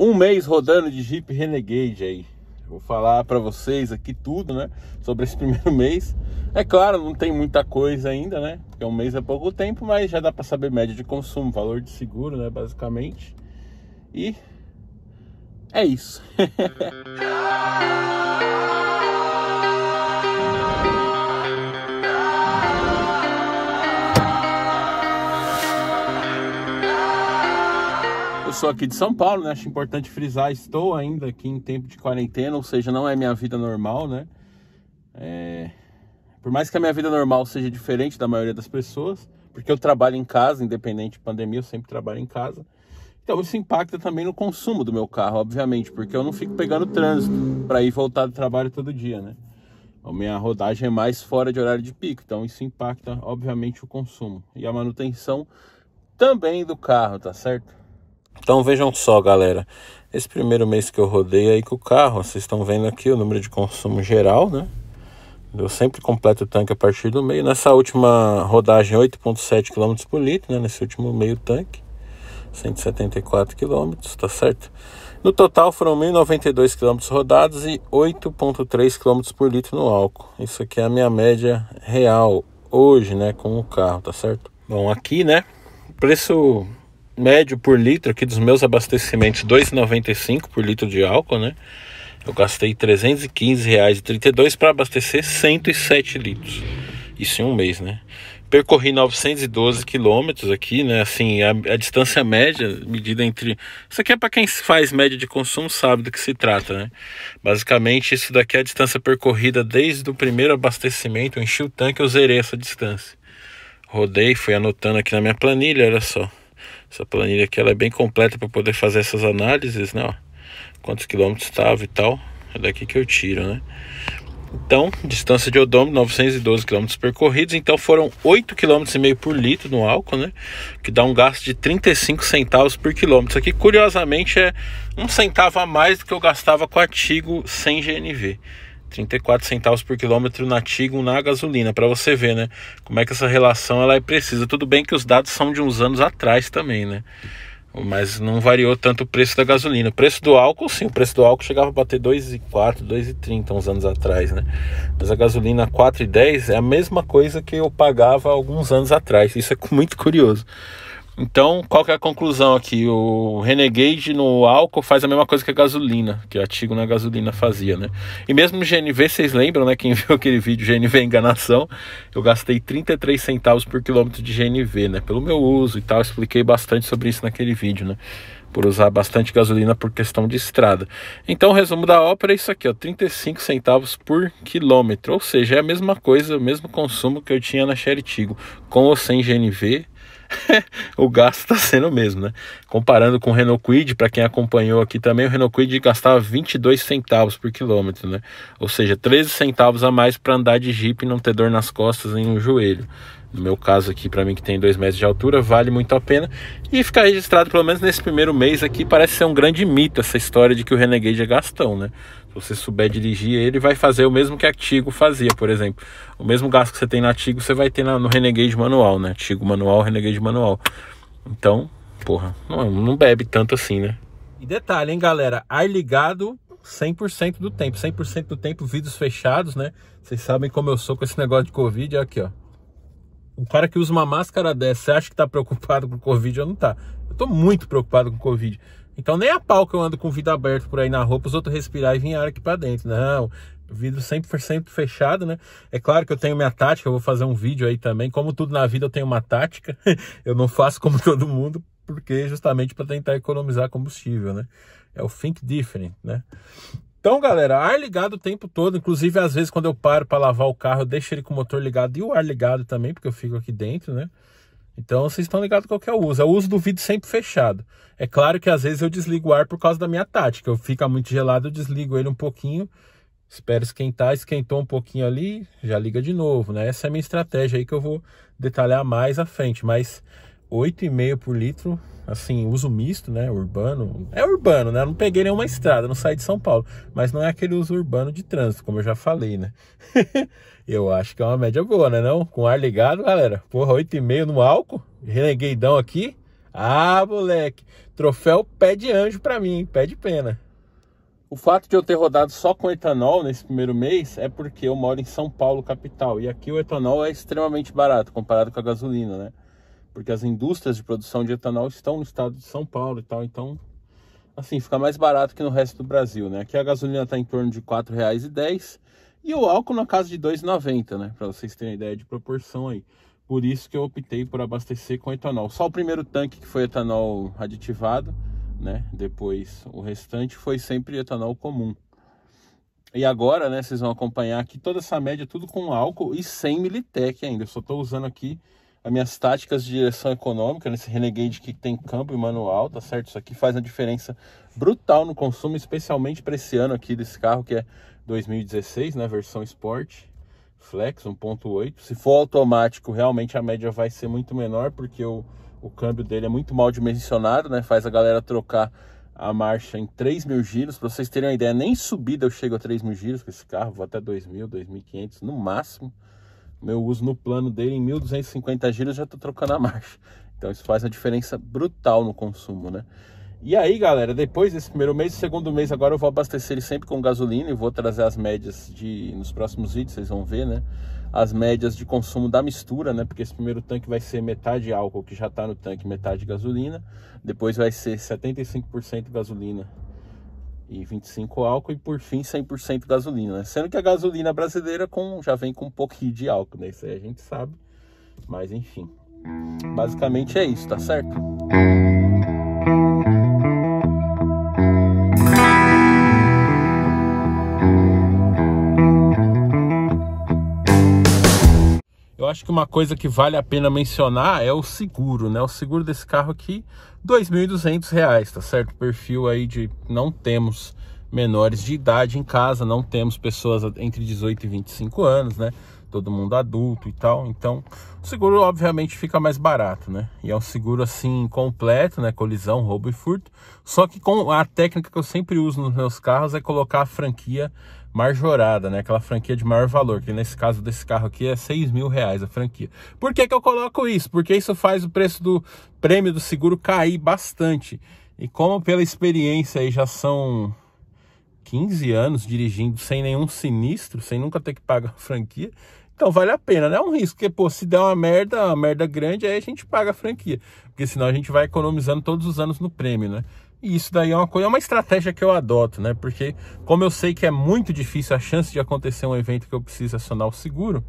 um mês rodando de Jeep Renegade aí. Vou falar para vocês aqui tudo, né? Sobre esse primeiro mês. É claro, não tem muita coisa ainda, né? Porque um mês é pouco tempo, mas já dá para saber média de consumo, valor de seguro, né? Basicamente. E é isso. sou aqui de São Paulo, né? Acho importante frisar, estou ainda aqui em tempo de quarentena, ou seja, não é minha vida normal, né? É... Por mais que a minha vida normal seja diferente da maioria das pessoas, porque eu trabalho em casa, independente de pandemia, eu sempre trabalho em casa. Então isso impacta também no consumo do meu carro, obviamente, porque eu não fico pegando trânsito para ir voltar do trabalho todo dia, né? A minha rodagem é mais fora de horário de pico, então isso impacta, obviamente, o consumo e a manutenção também do carro, tá certo? Então vejam só, galera. Esse primeiro mês que eu rodei aí com o carro, vocês estão vendo aqui o número de consumo geral, né? Eu sempre completo o tanque a partir do meio. Nessa última rodagem, 8,7 km por litro, né? Nesse último meio tanque, 174 km, tá certo? No total foram 1.092 km rodados e 8,3 km por litro no álcool. Isso aqui é a minha média real hoje, né? Com o carro, tá certo? Bom, aqui, né? Preço médio por litro aqui dos meus abastecimentos 2,95 por litro de álcool, né? Eu gastei R$ 315,32 para abastecer 107 litros. Isso em um mês, né? Percorri 912 quilômetros aqui, né? Assim, a, a, distância média, medida entre. Isso aqui é para quem faz média de consumo, sabe do que se trata, né? Basicamente, isso daqui é a distância percorrida desde o primeiro abastecimento. Eu enchi o tanque, eu zerei essa distância. Rodei, fui anotando aqui na minha planilha, olha só essa planilha aqui ela é bem completa para poder fazer essas análises, né? Ó, quantos quilômetros estava e tal. É daqui que eu tiro, né? Então, distância de odômetro 912 km percorridos, então foram 8,5 km e meio por litro no álcool, né? Que dá um gasto de 35 centavos por quilômetro. Isso aqui curiosamente é um centavo a mais do que eu gastava com o artigo sem GNV. 34 centavos por quilômetro na Tigo na gasolina, para você ver, né? Como é que essa relação ela é precisa. Tudo bem que os dados são de uns anos atrás também, né? Mas não variou tanto o preço da gasolina. O preço do álcool, sim, o preço do álcool chegava a bater 2,4, 2,30 uns anos atrás, né? Mas a gasolina 4,10 é a mesma coisa que eu pagava alguns anos atrás. Isso é muito curioso. Então, qual que é a conclusão aqui? O Renegade no álcool faz a mesma coisa que a gasolina, que o antigo na gasolina fazia, né? E mesmo o GNV, vocês lembram, né? Quem viu aquele vídeo GNV é enganação, eu gastei 33 centavos por quilômetro de GNV, né? Pelo meu uso e tal, expliquei bastante sobre isso naquele vídeo, né? por usar bastante gasolina por questão de estrada. Então, o resumo da ópera é isso aqui, ó, 35 centavos por quilômetro, ou seja, é a mesma coisa, o mesmo consumo que eu tinha na Cheritigo, com ou sem GNV, o gasto está sendo o mesmo, né? Comparando com o Renault Quid, para quem acompanhou aqui também, o Renault Quid gastava 22 centavos por quilômetro, né? Ou seja, 13 centavos a mais para andar de Jeep e não ter dor nas costas nem no joelho no meu caso aqui, para mim que tem 2 metros de altura, vale muito a pena. E ficar registrado, pelo menos nesse primeiro mês aqui, parece ser um grande mito essa história de que o Renegade é gastão, né? Se você souber dirigir ele, vai fazer o mesmo que a Tigo fazia, por exemplo. O mesmo gasto que você tem na Tigo, você vai ter na, no Renegade manual, né? Tigo manual, Renegade manual. Então, porra, não, não bebe tanto assim, né? E detalhe, hein, galera? Ar ligado 100% do tempo. 100% do tempo, vidros fechados, né? Vocês sabem como eu sou com esse negócio de Covid. Aqui, ó. Um cara que usa uma máscara dessa, você acha que tá preocupado com o Covid ou não tá? Eu tô muito preocupado com o Covid. Então nem a pau que eu ando com o vidro aberto por aí na roupa, os outros respirar e vir ar aqui para dentro. Não, vidro sempre fechado, né? É claro que eu tenho minha tática, eu vou fazer um vídeo aí também. Como tudo na vida eu tenho uma tática. eu não faço como todo mundo, porque justamente para tentar economizar combustível, né? É o think different, né? Então, galera, ar ligado o tempo todo. Inclusive, às vezes, quando eu paro para lavar o carro, eu deixo ele com o motor ligado e o ar ligado também, porque eu fico aqui dentro, né? Então, vocês estão ligados qual que é o uso. É o uso do vidro sempre fechado. É claro que às vezes eu desligo o ar por causa da minha tática. Eu fica muito gelado, eu desligo ele um pouquinho, espero esquentar, esquentou um pouquinho ali, já liga de novo, né? Essa é a minha estratégia aí que eu vou detalhar mais à frente, mas 8,5 por litro, assim, uso misto, né? Urbano. É urbano, né? Eu não peguei nenhuma estrada, não saí de São Paulo. Mas não é aquele uso urbano de trânsito, como eu já falei, né? eu acho que é uma média boa, né? Não? Com ar ligado, galera. Porra, 8,5 no álcool. Renegueidão aqui. Ah, moleque. Troféu pé de anjo pra mim, pé de pena. O fato de eu ter rodado só com etanol nesse primeiro mês é porque eu moro em São Paulo, capital. E aqui o etanol é extremamente barato comparado com a gasolina, né? porque as indústrias de produção de etanol estão no estado de São Paulo e tal, então assim, fica mais barato que no resto do Brasil, né? Aqui a gasolina está em torno de R$ 4,10 e o álcool na casa de R$ 2,90, né? Para vocês terem ideia de proporção aí. Por isso que eu optei por abastecer com etanol. Só o primeiro tanque que foi etanol aditivado, né? Depois o restante foi sempre etanol comum. E agora, né, vocês vão acompanhar aqui toda essa média, tudo com álcool e sem militec ainda. Eu só estou usando aqui as minhas táticas de direção econômica, nesse Renegade que tem campo e manual, tá certo? Isso aqui faz uma diferença brutal no consumo, especialmente para esse ano aqui desse carro que é 2016, né? Versão Sport Flex 1.8. Se for automático, realmente a média vai ser muito menor, porque o, o câmbio dele é muito mal dimensionado, né? Faz a galera trocar a marcha em 3 mil giros. Para vocês terem uma ideia, nem subida eu chego a 3 mil giros com esse carro, vou até 2 mil, 2.500 no máximo meu uso no plano dele em 1.250 giros já estou trocando a marcha. Então isso faz uma diferença brutal no consumo, né? E aí, galera, depois desse primeiro mês, segundo mês, agora eu vou abastecer ele sempre com gasolina e vou trazer as médias de nos próximos vídeos, vocês vão ver, né? As médias de consumo da mistura, né? Porque esse primeiro tanque vai ser metade álcool que já está no tanque, metade gasolina. Depois vai ser 75% gasolina e 25 álcool e por fim 100% gasolina, né? sendo que a gasolina brasileira com, já vem com um pouquinho de álcool, né? Isso aí a gente sabe, mas enfim. Basicamente é isso, tá certo? acho que uma coisa que vale a pena mencionar é o seguro, né? O seguro desse carro aqui, R$ 2.200, tá certo? Perfil aí de não temos menores de idade em casa, não temos pessoas entre 18 e 25 anos, né? todo mundo adulto e tal. Então, o seguro obviamente fica mais barato, né? E é um seguro assim completo, né? Colisão, roubo e furto. Só que com a técnica que eu sempre uso nos meus carros é colocar a franquia marjorada, né? Aquela franquia de maior valor, que nesse caso desse carro aqui é seis mil reais a franquia. Por que, que eu coloco isso? Porque isso faz o preço do prêmio do seguro cair bastante. E como pela experiência aí já são 15 anos dirigindo sem nenhum sinistro, sem nunca ter que pagar a franquia, então vale a pena, né? É um risco, porque pô, se der uma merda, uma merda grande, aí a gente paga a franquia. Porque senão a gente vai economizando todos os anos no prêmio, né? E isso daí é uma coisa, é uma estratégia que eu adoto, né? Porque como eu sei que é muito difícil a chance de acontecer um evento que eu preciso acionar o seguro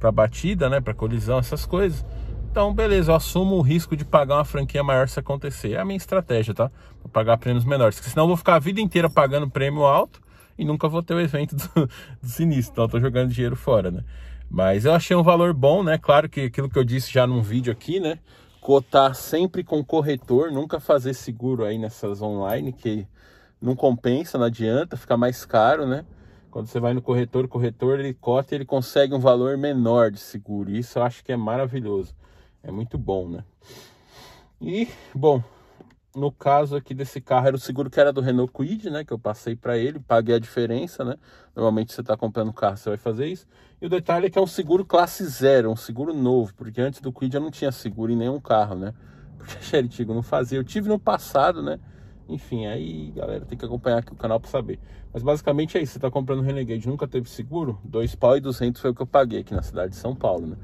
para batida, né, para colisão, essas coisas. Então, beleza, eu assumo o risco de pagar uma franquia maior se acontecer. É a minha estratégia, tá? Vou pagar prêmios menores, porque senão eu vou ficar a vida inteira pagando prêmio alto e nunca vou ter o evento do, do sinistro. Então, eu tô jogando dinheiro fora, né? Mas eu achei um valor bom, né? Claro que aquilo que eu disse já num vídeo aqui, né? Cotar sempre com corretor, nunca fazer seguro aí nessas online, que não compensa, não adianta, fica mais caro, né? Quando você vai no corretor, o corretor ele cota e ele consegue um valor menor de seguro. Isso eu acho que é maravilhoso. É muito bom, né? E, bom, no caso aqui desse carro, era o seguro que era do Renault Quid, né? Que eu passei para ele, paguei a diferença, né? Normalmente você está comprando carro, você vai fazer isso. E o detalhe é que é um seguro classe zero, um seguro novo, porque antes do Quid eu não tinha seguro em nenhum carro, né? Porque a Xeritigo não fazia. Eu tive no passado, né? Enfim, aí galera, tem que acompanhar aqui o canal para saber. Mas basicamente é isso, você está comprando um Renegade, nunca teve seguro? Dois pau e duzentos foi o que eu paguei aqui na cidade de São Paulo, né?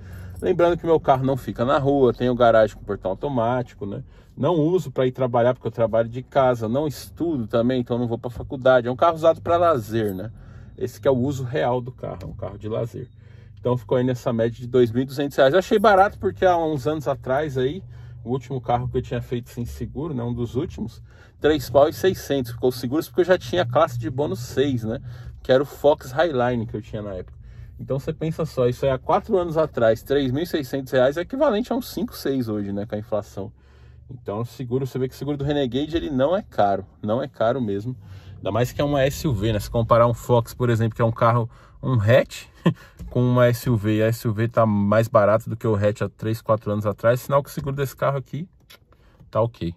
Lembrando que meu carro não fica na rua, tenho garagem com portão automático, né? Não uso para ir trabalhar porque eu trabalho de casa, não estudo também, então não vou para faculdade. É um carro usado para lazer, né? Esse que é o uso real do carro, é um carro de lazer. Então ficou aí nessa média de R$ 2.200. Eu achei barato porque há uns anos atrás aí, o último carro que eu tinha feito sem seguro, né, um dos últimos, R$ 3.600, e 600, ficou seguro porque eu já tinha classe de bônus 6, né, que era o Fox Highline que eu tinha na época. Então você pensa só, isso é há quatro anos atrás, R$ 3.600 é equivalente a uns 5, 6 hoje, né, com a inflação. Então, seguro, você vê que o seguro do Renegade ele não é caro, não é caro mesmo. Ainda mais que é uma SUV, né? Se comparar um Fox, por exemplo, que é um carro, um hatch, com uma SUV, a SUV tá mais barata do que o hatch há 3, 4 anos atrás, sinal que o seguro desse carro aqui tá OK.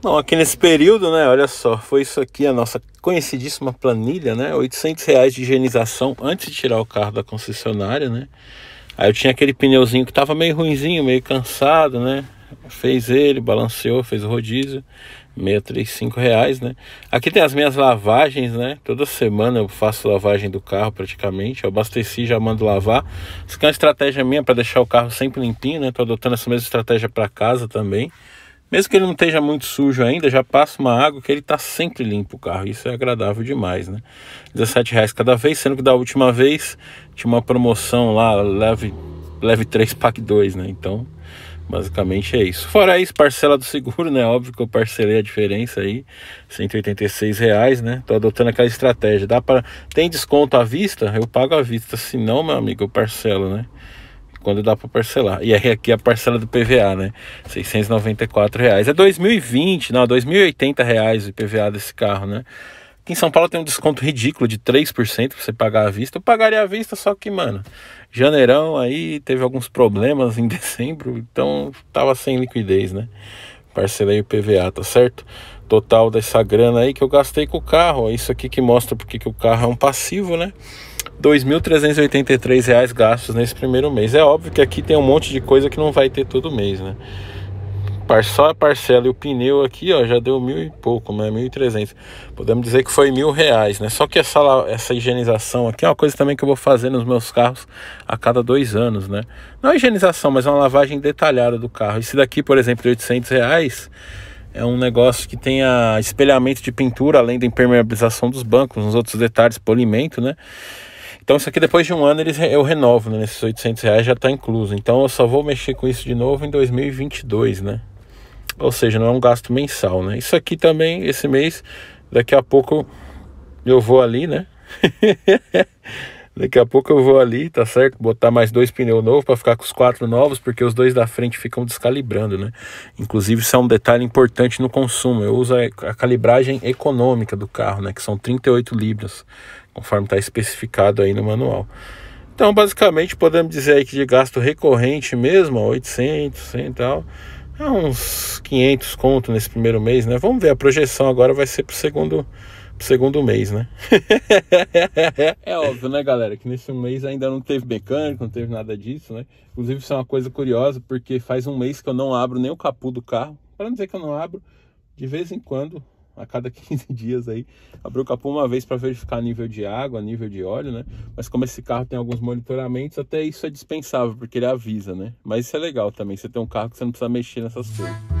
Bom, aqui nesse período, né, olha só, foi isso aqui a nossa conhecidíssima planilha, né, 800 reais de higienização antes de tirar o carro da concessionária, né, aí eu tinha aquele pneuzinho que tava meio ruinzinho, meio cansado, né, fez ele, balanceou, fez o rodízio, 635 reais, né, aqui tem as minhas lavagens, né, toda semana eu faço lavagem do carro praticamente, eu abasteci já mando lavar, isso aqui é uma estratégia minha para deixar o carro sempre limpinho, né, tô adotando essa mesma estratégia para casa também, mesmo que ele não esteja muito sujo ainda, já passa uma água que ele está sempre limpo o carro. Isso é agradável demais, né? R$17,00 cada vez, sendo que da última vez tinha uma promoção lá, leve, leve 3, pack 2, né? Então, basicamente é isso. Fora isso, parcela do seguro, né? Óbvio que eu parcelei a diferença aí, R$186,00, né? Tô adotando aquela estratégia. Dá para Tem desconto à vista? Eu pago à vista, se não, meu amigo, eu parcelo, né? quando dá para parcelar. E aí aqui a parcela do PVA, né? R$ 694. Reais. É 2020, não, 2080 reais o PVA desse carro, né? Aqui em São Paulo tem um desconto ridículo de 3% para você pagar à vista. Eu pagaria à vista, só que, mano, janeirão aí teve alguns problemas em dezembro, então tava sem liquidez, né? Parcelei o PVA, tá certo? Total dessa grana aí que eu gastei com o carro. Isso aqui que mostra porque que o carro é um passivo, né? R$ 2.383 gastos nesse primeiro mês. É óbvio que aqui tem um monte de coisa que não vai ter todo mês, né? Só a parcela e o pneu aqui, ó, já deu mil e pouco, né? 1.300. Podemos dizer que foi mil reais, né? Só que essa, essa higienização aqui é uma coisa também que eu vou fazer nos meus carros a cada dois anos, né? Não é higienização, mas é uma lavagem detalhada do carro. Esse daqui, por exemplo, de 800 reais é um negócio que tem a espelhamento de pintura, além da impermeabilização dos bancos, uns outros detalhes, polimento, né? Então isso aqui depois de um ano eles, eu renovo, né? Nesses 800 reais já está incluso. Então eu só vou mexer com isso de novo em 2022, né? Ou seja, não é um gasto mensal, né? Isso aqui também, esse mês, daqui a pouco eu vou ali, né? daqui a pouco eu vou ali, tá certo? Botar mais dois pneus novos para ficar com os quatro novos, porque os dois da frente ficam descalibrando, né? Inclusive, isso é um detalhe importante no consumo. Eu uso a, a calibragem econômica do carro, né? Que são 38 libras, conforme está especificado aí no manual. Então, basicamente, podemos dizer aí que de gasto recorrente mesmo, 800 e tal, é uns 500 conto nesse primeiro mês, né? Vamos ver, a projeção agora vai ser para o segundo, pro segundo mês, né? é óbvio, né, galera, que nesse mês ainda não teve mecânico, não teve nada disso, né? Inclusive, isso é uma coisa curiosa, porque faz um mês que eu não abro nem o capu do carro, para não dizer que eu não abro, de vez em quando a cada 15 dias aí. abriu o capô uma vez para verificar nível de água, nível de óleo, né? Mas como esse carro tem alguns monitoramentos, até isso é dispensável, porque ele avisa, né? Mas isso é legal também, você tem um carro que você não precisa mexer nessas coisas.